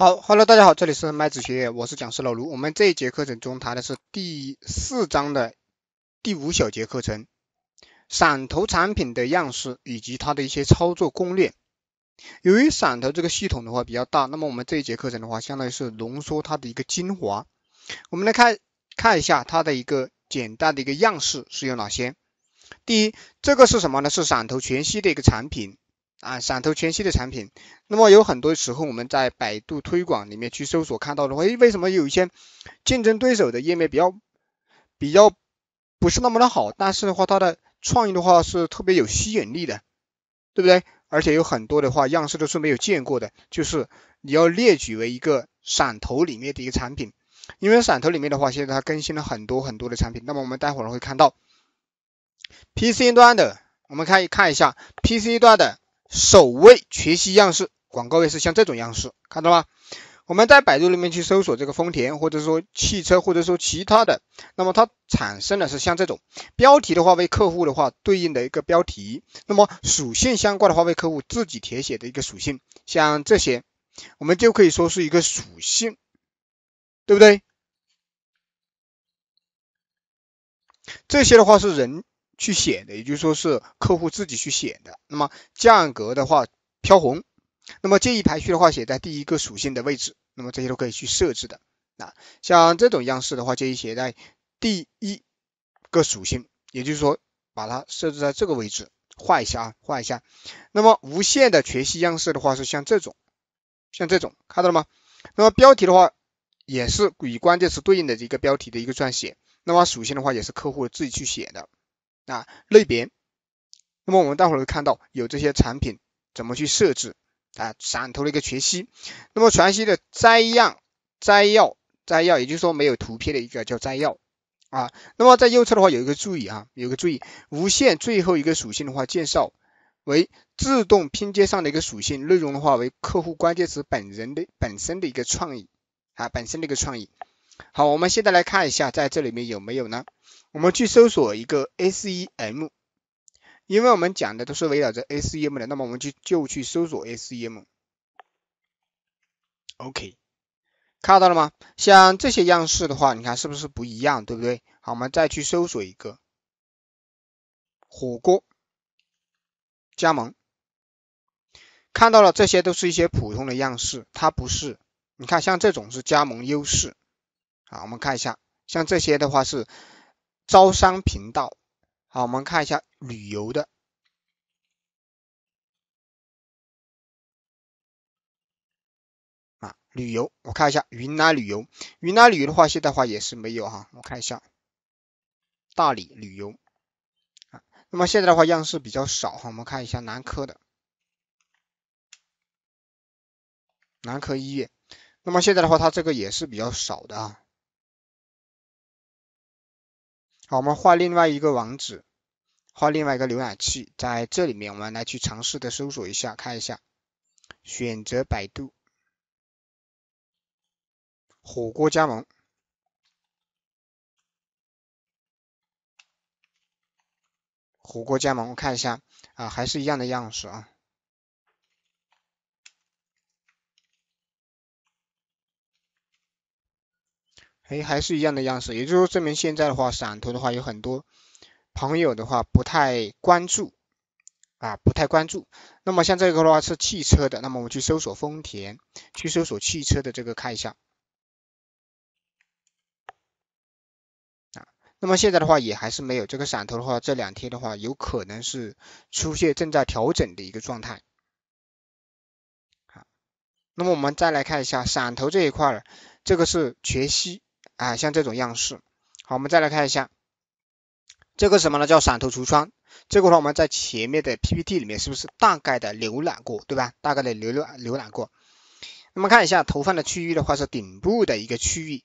好，Hello，大家好，这里是麦子学院，我是讲师老卢。我们这一节课程中谈的是第四章的第五小节课程，散投产品的样式以及它的一些操作攻略。由于散投这个系统的话比较大，那么我们这一节课程的话，相当于是浓缩它的一个精华。我们来看看一下它的一个简单的一个样式是有哪些。第一，这个是什么呢？是散投全息的一个产品。啊，闪投全息的产品，那么有很多时候我们在百度推广里面去搜索看到的话，诶，为什么有一些竞争对手的页面比较比较不是那么的好，但是的话它的创意的话是特别有吸引力的，对不对？而且有很多的话样式都是没有见过的，就是你要列举为一个闪投里面的一个产品，因为闪投里面的话现在它更新了很多很多的产品，那么我们待会儿会看到，PC 端的，我们可以看一下 PC 端的。首位学习样式，广告位是像这种样式，看到吗？我们在百度里面去搜索这个丰田，或者说汽车，或者说其他的，那么它产生的是像这种标题的话，为客户的话对应的一个标题，那么属性相关的的话，为客户自己填写的一个属性，像这些，我们就可以说是一个属性，对不对？这些的话是人。去写的，也就说是客户自己去写的。那么价格的话飘红，那么建议排序的话写在第一个属性的位置。那么这些都可以去设置的。啊，像这种样式的话，建议写在第一个属性，也就是说把它设置在这个位置。画一下啊，画一下。那么无限的全息样式的话是像这种，像这种，看到了吗？那么标题的话也是与关键词对应的一个标题的一个撰写。那么属性的话也是客户自己去写的。啊，类别。那么我们待会儿看到有这些产品怎么去设置啊，闪投的一个全息。那么全息的摘要，摘要，摘要，也就是说没有图片的一个叫摘要啊。那么在右侧的话有一个注意啊，有个注意，无限最后一个属性的话介绍为自动拼接上的一个属性，内容的话为客户关键词本人的本身的一个创意啊，本身的一个创意。好，我们现在来看一下，在这里面有没有呢？我们去搜索一个 SEM，因为我们讲的都是围绕着 SEM 的，那么我们就就去搜索 SEM。OK，看到了吗？像这些样式的话，你看是不是不一样，对不对？好，我们再去搜索一个火锅加盟，看到了，这些都是一些普通的样式，它不是，你看像这种是加盟优势。好，我们看一下，像这些的话是招商频道。好，我们看一下旅游的啊，旅游，我看一下云南旅游，云南旅游的话，现在话也是没有哈。我看一下大理旅游啊，那么现在的话样式比较少哈。我们看一下南科的南科医院，那么现在的话它这个也是比较少的啊。好，我们画另外一个网址，画另外一个浏览器，在这里面我们来去尝试的搜索一下，看一下，选择百度，火锅加盟，火锅加盟，我看一下啊，还是一样的样式啊。哎，还是一样的样式，也就是说证明现在的话，散投的话有很多朋友的话不太关注啊，不太关注。那么像这个的话是汽车的，那么我们去搜索丰田，去搜索汽车的这个看一下那么现在的话也还是没有，这个闪头的话这两天的话有可能是出现正在调整的一个状态好，那么我们再来看一下闪头这一块儿，这个是全息。啊，像这种样式，好，我们再来看一下这个什么呢？叫闪投橱窗，这个的话我们在前面的 PPT 里面是不是大概的浏览过，对吧？大概的浏览浏览过，那么看一下投放的区域的话是顶部的一个区域，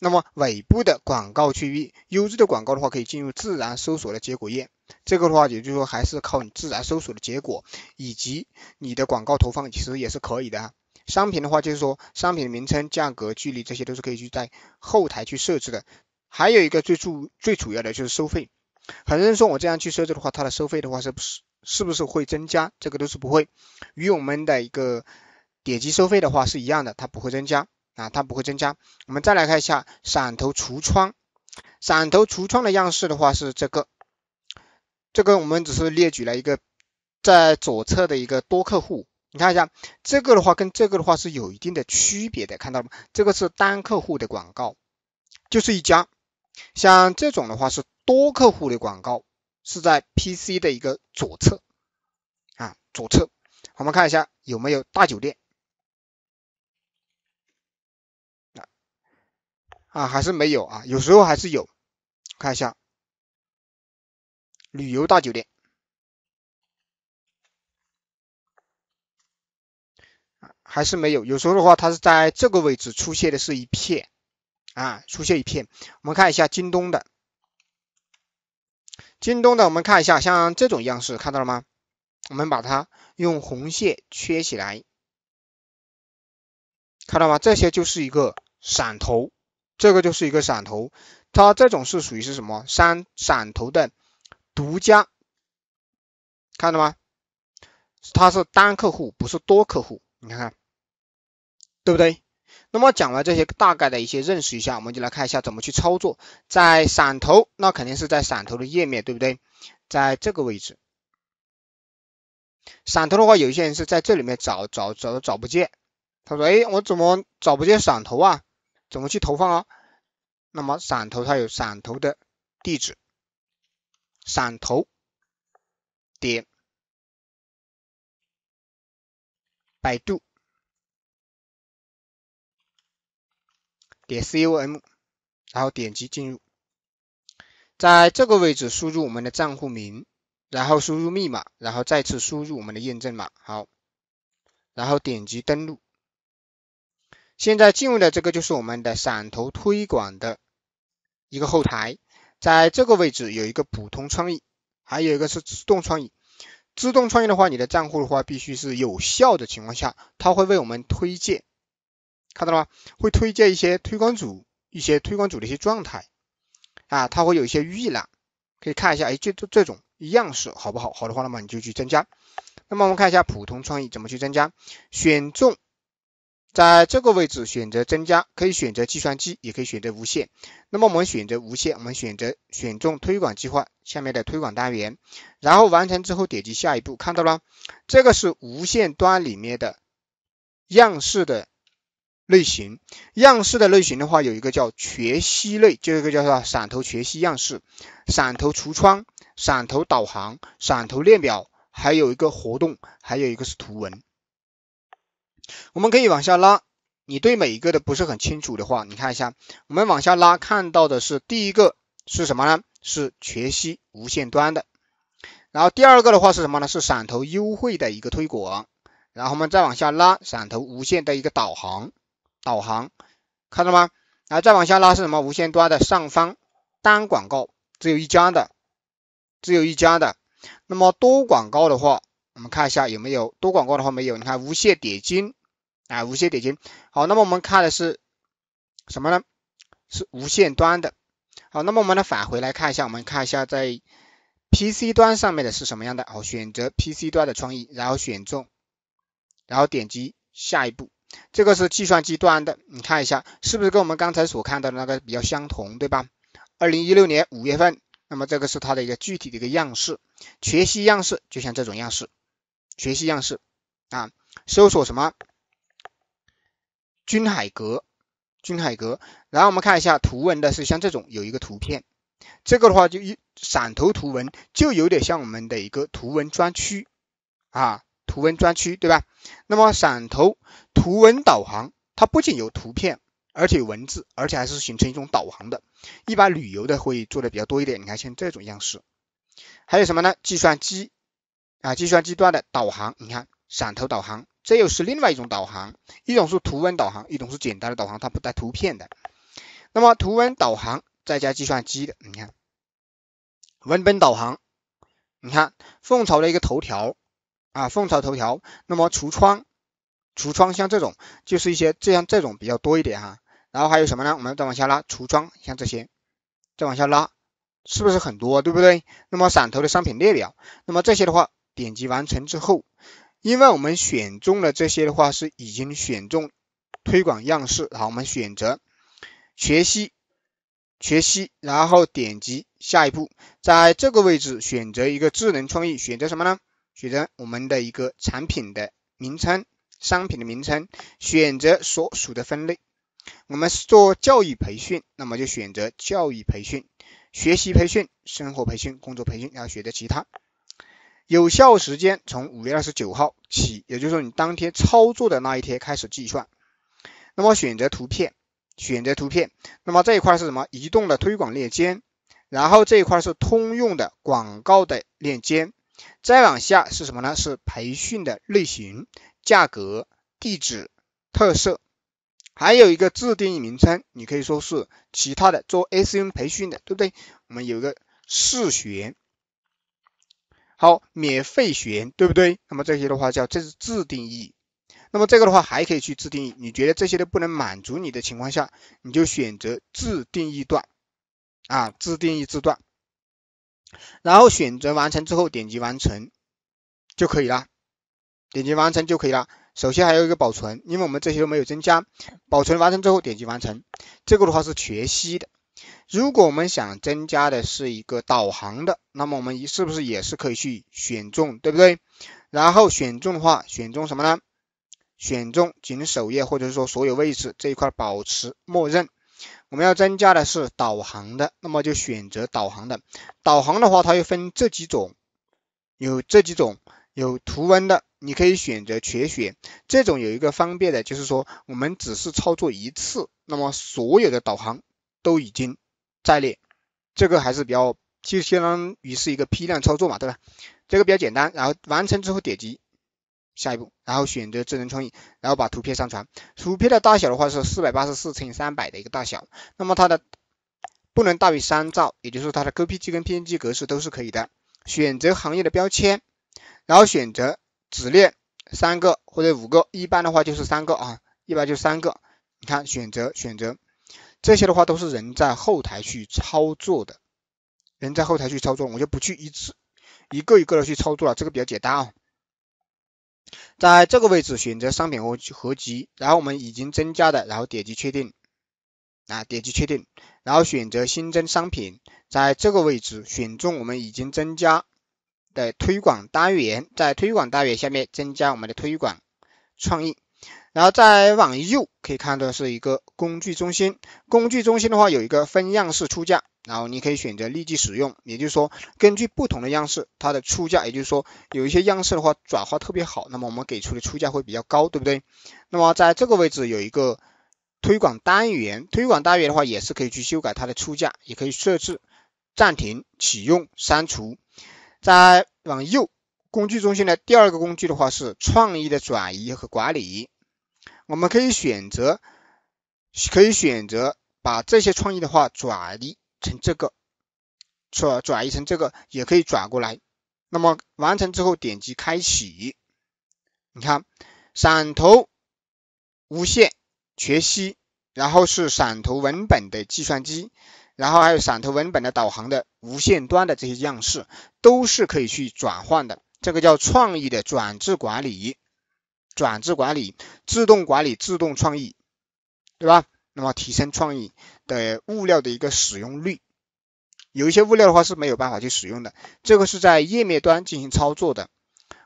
那么尾部的广告区域，优质的广告的话可以进入自然搜索的结果页，这个的话也就是说还是靠你自然搜索的结果以及你的广告投放其实也是可以的。商品的话，就是说商品的名称、价格、距离这些都是可以去在后台去设置的。还有一个最主最主要的就是收费。很多人说，我这样去设置的话，它的收费的话是不是是不是会增加？这个都是不会，与我们的一个点击收费的话是一样的，它不会增加啊，它不会增加。我们再来看一下闪投橱窗，闪投橱窗的样式的话是这个，这个我们只是列举了一个在左侧的一个多客户。你看一下这个的话，跟这个的话是有一定的区别的，看到了吗？这个是单客户的广告，就是一家。像这种的话是多客户的广告，是在 PC 的一个左侧啊左侧。我们看一下有没有大酒店啊啊还是没有啊？有时候还是有，看一下旅游大酒店。还是没有，有时候的话，它是在这个位置出现的，是一片啊，出现一片。我们看一下京东的，京东的，我们看一下，像这种样式，看到了吗？我们把它用红线圈起来，看到吗？这些就是一个闪头，这个就是一个闪头，它这种是属于是什么三闪头的独家，看到吗？它是单客户，不是多客户，你看看。对不对？那么讲完这些大概的一些认识一下，我们就来看一下怎么去操作。在闪投，那肯定是在闪投的页面，对不对？在这个位置，闪投的话，有一些人是在这里面找找找都找不见。他说：“哎，我怎么找不见闪投啊？怎么去投放啊？”那么闪投它有闪投的地址，闪头点百度。点 C O M，然后点击进入，在这个位置输入我们的账户名，然后输入密码，然后再次输入我们的验证码，好，然后点击登录。现在进入的这个就是我们的闪投推广的一个后台，在这个位置有一个普通创意，还有一个是自动创意。自动创意的话，你的账户的话必须是有效的情况下，它会为我们推荐。看到了吗？会推荐一些推广组，一些推广组的一些状态啊，它会有一些预览，可以看一下，哎，这这种样式好不好？好的话，那么你就去增加。那么我们看一下普通创意怎么去增加，选中在这个位置选择增加，可以选择计算机，也可以选择无线。那么我们选择无线，我们选择选中推广计划下面的推广单元，然后完成之后点击下一步，看到了，这个是无线端里面的样式的。类型样式的类型的话，有一个叫全息类，就一个叫做闪头全息样式、闪头橱窗、闪头导航、闪头列表，还有一个活动，还有一个是图文。我们可以往下拉，你对每一个的不是很清楚的话，你看一下，我们往下拉看到的是第一个是什么呢？是全息无线端的，然后第二个的话是什么呢？是闪头优惠的一个推广，然后我们再往下拉，闪头无线的一个导航。导航，看到吗？啊，再往下拉是什么？无线端的上方单广告，只有一家的，只有一家的。那么多广告的话，我们看一下有没有多广告的话没有。你看无线点金，啊，无线点金。好，那么我们看的是什么呢？是无线端的。好，那么我们呢返回来看一下，我们看一下在 PC 端上面的是什么样的。好，选择 PC 端的创意，然后选中，然后点击下一步。这个是计算机端的，你看一下是不是跟我们刚才所看到的那个比较相同，对吧？二零一六年五月份，那么这个是它的一个具体的一个样式，学习样式就像这种样式，学习样式啊，搜索什么君海阁，君海阁，然后我们看一下图文的是像这种有一个图片，这个的话就一散图图文就有点像我们的一个图文专区啊。图文专区对吧？那么闪投图文导航，它不仅有图片，而且有文字，而且还是形成一种导航的。一般旅游的会做的比较多一点，你看像这种样式，还有什么呢？计算机啊，计算机端的导航，你看闪投导航，这又是另外一种导航，一种是图文导航，一种是简单的导航，它不带图片的。那么图文导航再加计算机的，你看文本导航，你看凤巢的一个头条。啊，蜂巢头条，那么橱窗，橱窗像这种就是一些这样这种比较多一点哈，然后还有什么呢？我们再往下拉，橱窗像这些，再往下拉，是不是很多，对不对？那么散投的商品列表，那么这些的话点击完成之后，因为我们选中的这些的话是已经选中推广样式，好，我们选择学习，学习，然后点击下一步，在这个位置选择一个智能创意，选择什么呢？选择我们的一个产品的名称，商品的名称，选择所属的分类。我们是做教育培训，那么就选择教育培训、学习培训、生活培训、工作培训，要选择其他。有效时间从五月二十九号起，也就是说你当天操作的那一天开始计算。那么选择图片，选择图片，那么这一块是什么？移动的推广链接，然后这一块是通用的广告的链接。再往下是什么呢？是培训的类型、价格、地址、特色，还有一个自定义名称，你可以说是其他的做 ACM 培训的，对不对？我们有个试学，好，免费学，对不对？那么这些的话叫这是自定义，那么这个的话还可以去自定义，你觉得这些都不能满足你的情况下，你就选择自定义段啊，自定义字段。然后选择完成之后点击完成就可以了，点击完成就可以了。首先还有一个保存，因为我们这些都没有增加。保存完成之后点击完成，这个的话是全息的。如果我们想增加的是一个导航的，那么我们是不是也是可以去选中，对不对？然后选中的话，选中什么呢？选中仅首页或者是说所有位置这一块保持默认。我们要增加的是导航的，那么就选择导航的。导航的话，它又分这几种，有这几种，有图文的，你可以选择全选。这种有一个方便的，就是说我们只是操作一次，那么所有的导航都已经在列，这个还是比较就相当于是一个批量操作嘛，对吧？这个比较简单，然后完成之后点击。下一步，然后选择智能创意，然后把图片上传。图片的大小的话是四百八十四乘以三百的一个大小，那么它的不能大于三兆，也就是它的 jpg 跟 png 格式都是可以的。选择行业的标签，然后选择子链三个或者五个，一般的话就是三个啊，一般就三个。你看选择选择这些的话都是人在后台去操作的，人在后台去操作，我就不去一次一个一个的去操作了，这个比较简单啊。在这个位置选择商品合合集，然后我们已经增加的，然后点击确定啊，点击确定，然后选择新增商品，在这个位置选中我们已经增加的推广单元，在推广单元下面增加我们的推广创意，然后再往右可以看到是一个工具中心，工具中心的话有一个分样式出价。然后你可以选择立即使用，也就是说，根据不同的样式，它的出价，也就是说，有一些样式的话转化特别好，那么我们给出的出价会比较高，对不对？那么在这个位置有一个推广单元，推广单元的话也是可以去修改它的出价，也可以设置暂停、启用、删除。再往右工具中心的第二个工具的话是创意的转移和管理，我们可以选择，可以选择把这些创意的话转移。成这个，转转移成这个也可以转过来。那么完成之后点击开启，你看闪投无线、全息，然后是闪投文本的计算机，然后还有闪投文本的导航的无线端的这些样式都是可以去转换的。这个叫创意的转制管理，转制管理自动管理自动创意，对吧？那么提升创意的物料的一个使用率，有一些物料的话是没有办法去使用的，这个是在页面端进行操作的。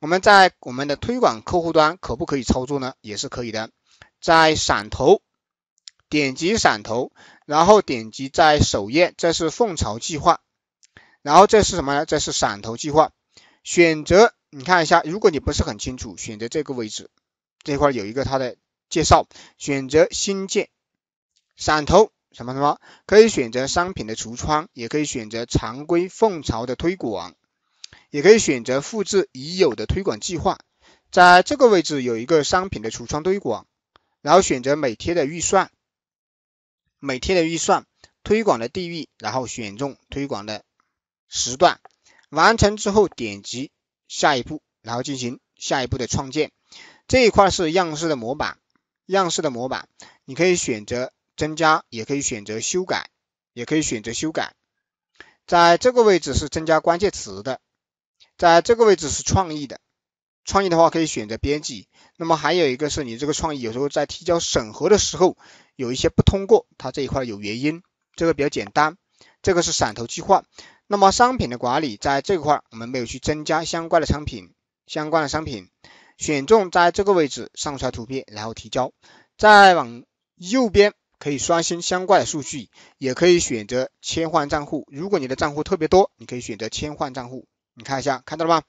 我们在我们的推广客户端可不可以操作呢？也是可以的。在闪投，点击闪投，然后点击在首页，这是凤巢计划，然后这是什么呢？这是闪投计划。选择你看一下，如果你不是很清楚，选择这个位置，这块有一个它的介绍，选择新建。闪投什么什么，可以选择商品的橱窗，也可以选择常规凤巢的推广，也可以选择复制已有的推广计划。在这个位置有一个商品的橱窗推广，然后选择每天的预算，每天的预算，推广的地域，然后选中推广的时段，完成之后点击下一步，然后进行下一步的创建。这一块是样式的模板，样式的模板，你可以选择。增加也可以选择修改，也可以选择修改，在这个位置是增加关键词的，在这个位置是创意的，创意的话可以选择编辑。那么还有一个是你这个创意有时候在提交审核的时候有一些不通过，它这一块有原因，这个比较简单。这个是闪投计划，那么商品的管理在这块我们没有去增加相关的商品，相关的商品选中在这个位置上传图片，然后提交，再往右边。可以刷新相关的数据，也可以选择切换账户。如果你的账户特别多，你可以选择切换账户。你看一下，看到了吗？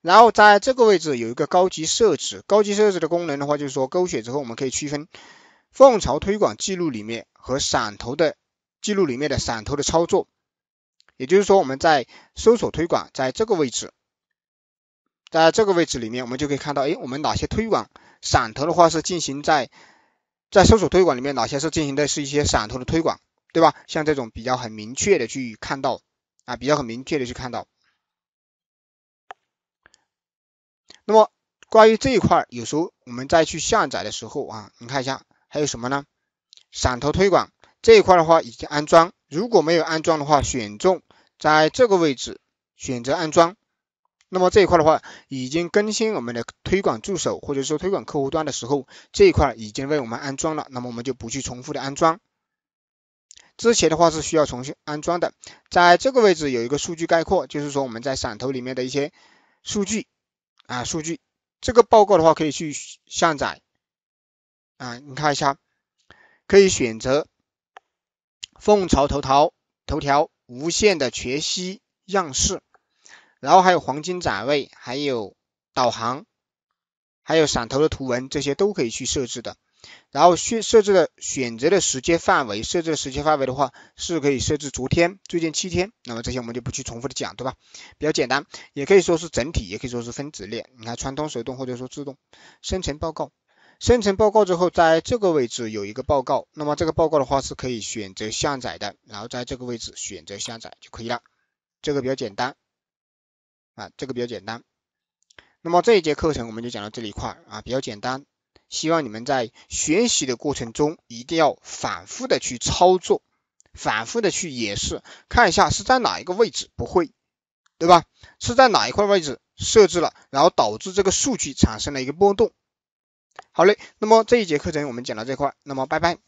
然后在这个位置有一个高级设置，高级设置的功能的话，就是说勾选之后，我们可以区分凤巢推广记录里面和散投的记录里面的散投的操作。也就是说，我们在搜索推广，在这个位置，在这个位置里面，我们就可以看到，哎，我们哪些推广散投的话是进行在。在搜索推广里面，哪些是进行的是一些闪投的推广，对吧？像这种比较很明确的去看到啊，比较很明确的去看到。那么关于这一块，有时候我们再去下载的时候啊，你看一下还有什么呢？闪投推广这一块的话已经安装，如果没有安装的话，选中在这个位置选择安装。那么这一块的话，已经更新我们的推广助手或者说推广客户端的时候，这一块已经为我们安装了，那么我们就不去重复的安装。之前的话是需要重新安装的。在这个位置有一个数据概括，就是说我们在闪投里面的一些数据啊数据，这个报告的话可以去下载啊，你看一下，可以选择凤巢头条头条无限的全息样式。然后还有黄金展位，还有导航，还有闪头的图文，这些都可以去设置的。然后选设置的选择的时间范围，设置的时间范围的话是可以设置昨天、最近七天，那么这些我们就不去重复的讲，对吧？比较简单，也可以说是整体，也可以说是分子链。你看，传统手动或者说自动生成报告，生成报告之后，在这个位置有一个报告，那么这个报告的话是可以选择下载的，然后在这个位置选择下载就可以了，这个比较简单。啊，这个比较简单。那么这一节课程我们就讲到这里一块啊，比较简单。希望你们在学习的过程中一定要反复的去操作，反复的去演示，看一下是在哪一个位置不会，对吧？是在哪一块位置设置了，然后导致这个数据产生了一个波动。好嘞，那么这一节课程我们讲到这块，那么拜拜。